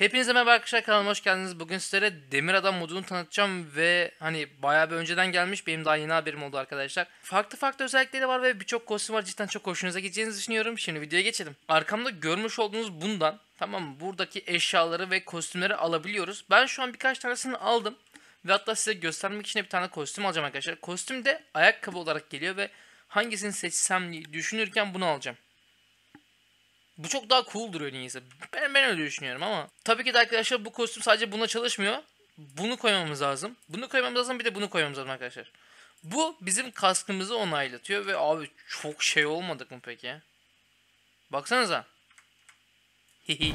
Hepinize merhaba arkadaşlar kanalıma hoş geldiniz. Bugün sizlere Demir Adam modunu tanıtacağım ve hani bayağı bir önceden gelmiş. Benim daha yeni haberim oldu arkadaşlar. Farklı farklı özellikleri var ve birçok kostüm var. Cidden çok hoşunuza gideceğinizi düşünüyorum. Şimdi videoya geçelim. Arkamda görmüş olduğunuz bundan tamam buradaki eşyaları ve kostümleri alabiliyoruz. Ben şu an birkaç tanesini aldım. Ve hatta size göstermek için bir tane kostüm alacağım arkadaşlar. Kostüm de ayakkabı olarak geliyor ve hangisini seçsem düşünürken bunu alacağım. Bu çok daha cool duruyor niyeyse. Ben, ben öyle düşünüyorum ama. Tabii ki de arkadaşlar bu kostüm sadece buna çalışmıyor. Bunu koymamız lazım. Bunu koymamız lazım bir de bunu koymamız lazım arkadaşlar. Bu bizim kaskımızı onaylatıyor ve abi çok şey olmadık mı peki? Baksanıza. Hihi.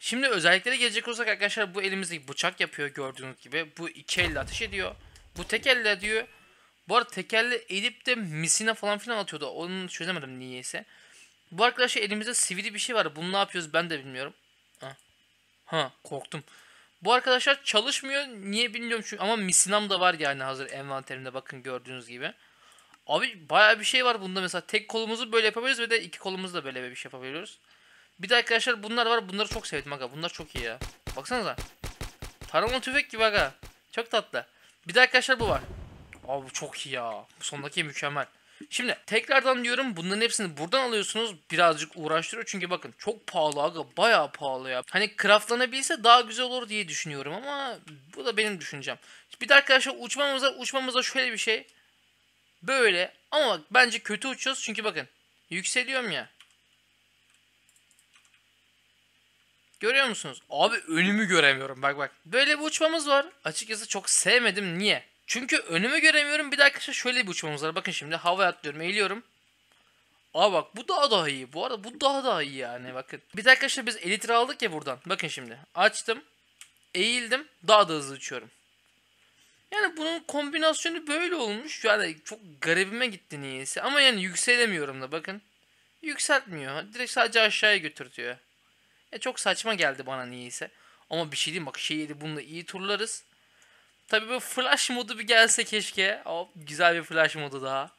Şimdi özelliklere gelecek olsak arkadaşlar bu elimizdeki bıçak yapıyor gördüğünüz gibi. Bu iki elle ateş ediyor. Bu tek elle diyor. Bu arada tek elle edip de misina falan filan atıyordu. Onu çözemedim niyeyse. Bu arkadaşlar elimizde sivri bir şey var. Bunu ne yapıyoruz ben de bilmiyorum. Ha, ha korktum. Bu arkadaşlar çalışmıyor. Niye bilmiyorum çünkü ama misinam da var yani hazır envanterimde bakın gördüğünüz gibi. Abi baya bir şey var bunda mesela. Tek kolumuzu böyle yapabiliriz ve de iki kolumuzu da böyle bir şey yapabiliyoruz. Bir de arkadaşlar bunlar var. Bunları çok sevdim aga. Bunlar çok iyi ya. Baksanıza. Taramalı tüfek gibi aga. Çok tatlı. Bir de arkadaşlar bu var. Abi çok iyi ya. Bu sondaki mükemmel. Şimdi tekrardan diyorum bunların hepsini buradan alıyorsunuz. Birazcık uğraştırıyor çünkü bakın çok pahalı aga bayağı pahalı ya. Hani craftlanabilse daha güzel olur diye düşünüyorum ama bu da benim düşüncem. Bir de arkadaşlar uçmamıza uçmamıza şöyle bir şey. Böyle ama bence kötü uçuyoruz çünkü bakın yükseliyorum ya. Görüyor musunuz? Abi önümü göremiyorum bak bak. Böyle bir uçmamız var. Açıkçası çok sevmedim. Niye? Çünkü önümü göremiyorum. Bir de arkadaşlar şöyle bir uçmamız var. Bakın şimdi hava atlıyorum, eğiliyorum. Aa bak bu daha daha iyi. Bu arada bu daha daha iyi yani bakın. Bir de arkadaşlar biz elitre aldık ya buradan. Bakın şimdi açtım. Eğildim. Daha da hızlı uçuyorum. Yani bunun kombinasyonu böyle olmuş. Yani çok garibime gitti niyeyse. Ama yani yükselemiyorum da bakın. Yükseltmiyor. Direkt sadece aşağıya götürtüyor. Ya e, çok saçma geldi bana niyeyse. Ama bir şey diyeyim bak şeyi bununla iyi turlarız. Tabi bu flash modu bir gelse keşke. Hop, güzel bir flash modu daha.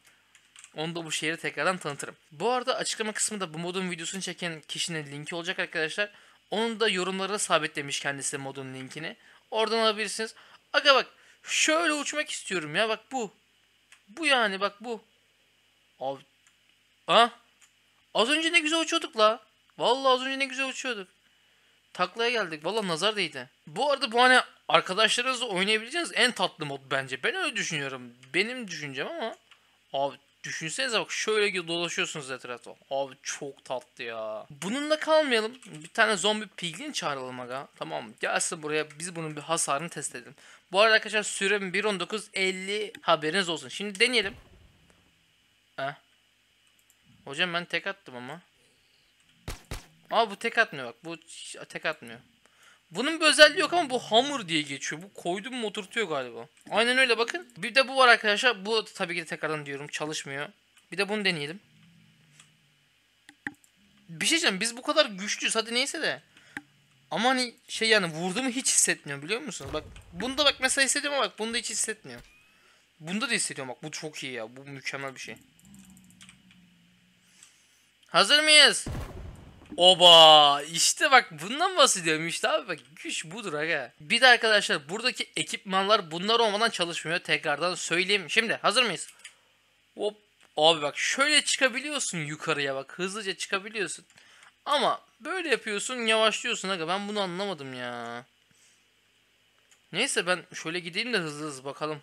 Onu da bu şehri tekrardan tanıtırım. Bu arada açıklama kısmında bu modun videosunu çeken kişinin linki olacak arkadaşlar. Onun da yorumlara sabitlemiş kendisi modun linkini. Oradan alabilirsiniz. Aga bak şöyle uçmak istiyorum ya bak bu. Bu yani bak bu. Abi. Ha? Az önce ne güzel uçuyorduk la. Vallahi az önce ne güzel uçuyorduk. Taklaya geldik. Valla nazar değdi. Bu arada bu hani arkadaşlarınızla oynayabileceğiniz en tatlı mod bence. Ben öyle düşünüyorum. Benim düşüncem ama abi düşünsenize bak şöyle dolaşıyorsunuz etrafta. Abi çok tatlı ya. Bununla kalmayalım. Bir tane zombi piglin çağıralım aga. Tamam Gelsin buraya biz bunun bir hasarını test edelim. Bu arada arkadaşlar sürem 1.19.50 haberiniz olsun. Şimdi deneyelim. Heh. Hocam ben tek attım ama. Aa bu tek atmıyor bak. Bu tek atmıyor. Bunun bir özelliği yok ama bu hamur diye geçiyor. Bu koydum mu oturtuyor galiba. Aynen öyle bakın. Bir de bu var arkadaşlar. Bu tabii ki de tekrardan diyorum çalışmıyor. Bir de bunu deneyelim. Bir şey diyeceğim. Biz bu kadar güçlüyüz. Hadi neyse de. Ama hani şey yani vurduğumu hiç hissetmiyorum biliyor musunuz? Bak bunda bak mesela hissediyorum ama bak bunda hiç hissetmiyorum. Bunda da hissediyorum bak bu çok iyi ya. Bu mükemmel bir şey. Hazır mıyız? Oba işte bak bundan bahsediyorum işte abi bak güç budur aga. Bir de arkadaşlar buradaki ekipmanlar bunlar olmadan çalışmıyor tekrardan söyleyeyim. Şimdi hazır mıyız? Hop abi bak şöyle çıkabiliyorsun yukarıya bak hızlıca çıkabiliyorsun. Ama böyle yapıyorsun yavaşlıyorsun aga ben bunu anlamadım ya. Neyse ben şöyle gideyim de hızlı hızlı bakalım.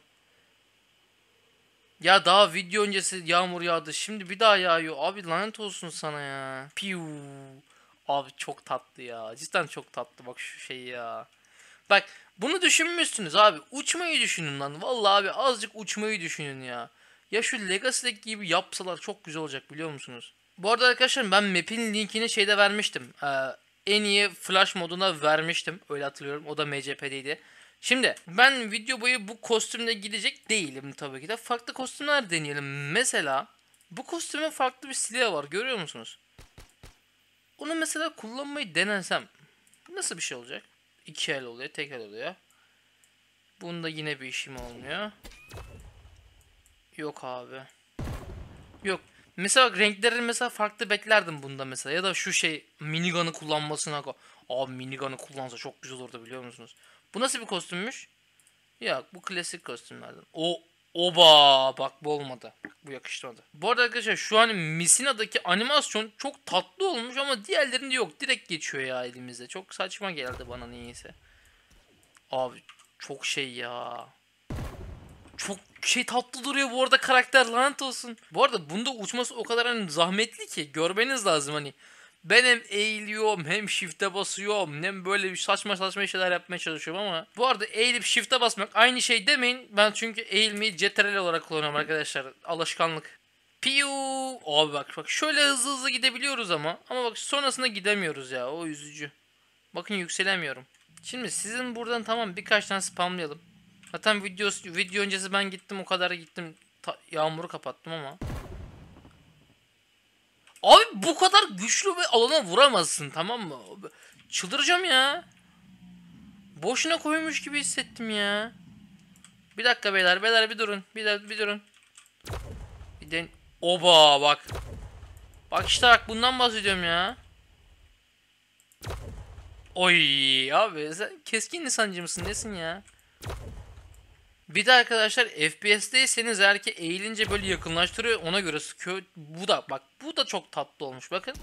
Ya daha video öncesi yağmur yağdı. Şimdi bir daha yağıyor. Abi lanet olsun sana ya. Piu. Abi çok tatlı ya. Cidden çok tatlı bak şu şey ya. Bak bunu düşünmüşsünüz abi. Uçmayı düşünün lan. Vallahi abi azıcık uçmayı düşünün ya. Ya şu Legacy'deki gibi yapsalar çok güzel olacak biliyor musunuz? Bu arada arkadaşlar ben map'in linkini şeyde vermiştim. Ee, en iyi flash moduna vermiştim. Öyle hatırlıyorum. O da MCP'deydi. Şimdi ben video boyu bu kostümle gidecek değilim tabii ki de. Farklı kostümler deneyelim. Mesela bu kostümün farklı bir silahı var görüyor musunuz? Onu mesela kullanmayı denesem nasıl bir şey olacak? İki el oluyor, tek el oluyor. Bunda yine bir işim olmuyor. Yok abi. Yok. Mesela bak renkleri mesela farklı beklerdim bunda mesela. Ya da şu şey minigun'ı kullanmasına. Abi minigun'ı kullansa çok güzel olurdu biliyor musunuz? Bu nasıl bir kostümmüş? Ya bu klasik kostümlerden. O Oba bak bu olmadı. bu yakıştırmadı. Bu arada arkadaşlar şu an Misina'daki animasyon çok tatlı olmuş ama diğerlerinde yok. Direkt geçiyor ya elimizde. Çok saçma geldi bana neyse. Abi çok şey ya. Çok şey tatlı duruyor bu arada karakter lanet olsun. Bu arada bunda uçması o kadar hani zahmetli ki görmeniz lazım hani. Ben hem eğiliyorum hem shift'e basıyorum hem böyle bir saçma saçma şeyler yapmaya çalışıyorum ama bu arada eğilip shift'e basmak aynı şey demeyin. Ben çünkü eğilmeyi CTRL olarak kullanıyorum arkadaşlar. Alışkanlık. Piu. Abi bak bak şöyle hızlı hızlı gidebiliyoruz ama ama bak sonrasında gidemiyoruz ya o üzücü. Bakın yükselemiyorum. Şimdi sizin buradan tamam birkaç tane spamlayalım. Zaten video, video öncesi ben gittim o kadar gittim. Ta yağmuru kapattım ama. Abi bu kadar güçlü bir alana vuramazsın tamam mı? Çıldıracağım ya. Boşuna koymuş gibi hissettim ya. Bir dakika beyler, beyler bir durun. Bir, bir durun. Bir den Oba bak. Bak işte bak bundan bahsediyorum ya. Oy abi sen keskin insancı mısın nesin ya? Bir de arkadaşlar FPS'deyseniz eğer ki eğilince böyle yakınlaştırıyor ona göre sıkıyor. Bu da bak bu da çok tatlı olmuş bakın.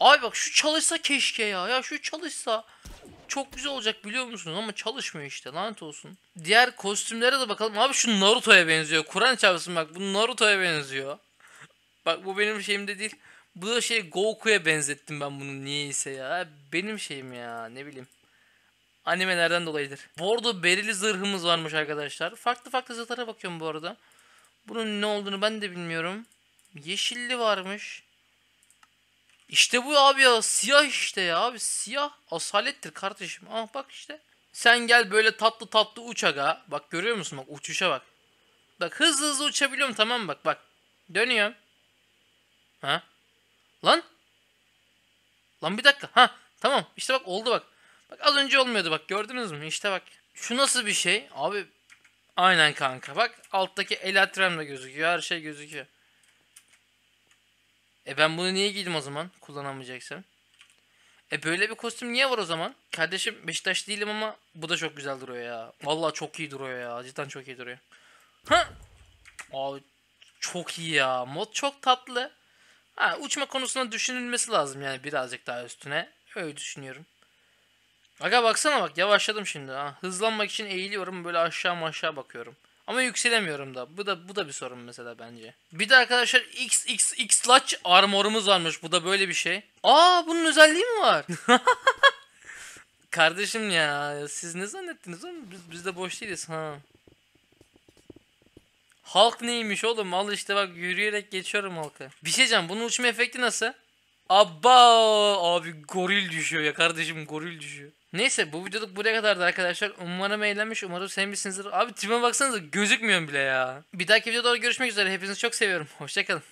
Ay bak şu çalışsa keşke ya. Ya şu çalışsa çok güzel olacak biliyor musunuz ama çalışmıyor işte lanet olsun. Diğer kostümlere de bakalım. Abi şu Naruto'ya benziyor. Kur'an çarpsın bak bu Naruto'ya benziyor. Bak bu benim şeyimde değil. Bu da şey Goku'ya benzettim ben bunu niyeyse ya. Benim şeyim ya ne bileyim animelerden dolayıdır. Bu arada belirli zırhımız varmış arkadaşlar. Farklı farklı zırhlara bakıyorum bu arada. Bunun ne olduğunu ben de bilmiyorum. Yeşilli varmış. İşte bu abi ya siyah işte ya abi siyah asalettir kardeşim. Ah bak işte. Sen gel böyle tatlı tatlı uçağa. Bak görüyor musun bak uçuşa bak. Bak hızlı hızlı uçabiliyorum tamam bak bak. Dönüyorum. Ha? Lan? Lan bir dakika. Ha tamam işte bak oldu bak. Bak az önce olmuyordu bak gördünüz mü? İşte bak. Şu nasıl bir şey? Abi aynen kanka bak alttaki elatrem de gözüküyor. Her şey gözüküyor. E ben bunu niye giydim o zaman? Kullanamayacaksam. E böyle bir kostüm niye var o zaman? Kardeşim Beşiktaş değilim ama bu da çok güzel duruyor ya. Valla çok iyi duruyor ya. Cidden çok iyi duruyor. Ha! Abi çok iyi ya. Mod çok tatlı. Ha, uçma konusunda düşünülmesi lazım yani birazcık daha üstüne. Öyle düşünüyorum. Aga baksana bak yavaşladım şimdi. Ha. Hızlanmak için eğiliyorum böyle aşağı aşağı bakıyorum. Ama yükselemiyorum da. Bu da bu da bir sorun mesela bence. Bir de arkadaşlar XXX large armorumuz varmış. Bu da böyle bir şey. Aa bunun özelliği mi var? Kardeşim ya siz ne zannettiniz oğlum? Biz, biz de boş değiliz ha. Halk neymiş oğlum? Al işte bak yürüyerek geçiyorum halka. Bir şey diyeceğim bunun uçma efekti nasıl? Abba abi goril düşüyor ya kardeşim goril düşüyor. Neyse bu videoluk buraya kadardı arkadaşlar. Umarım eğlenmiş. Umarım sevmişsinizdir. Abi tipime baksanıza gözükmüyorum bile ya. Bir dahaki videoda görüşmek üzere. Hepinizi çok seviyorum. Hoşçakalın.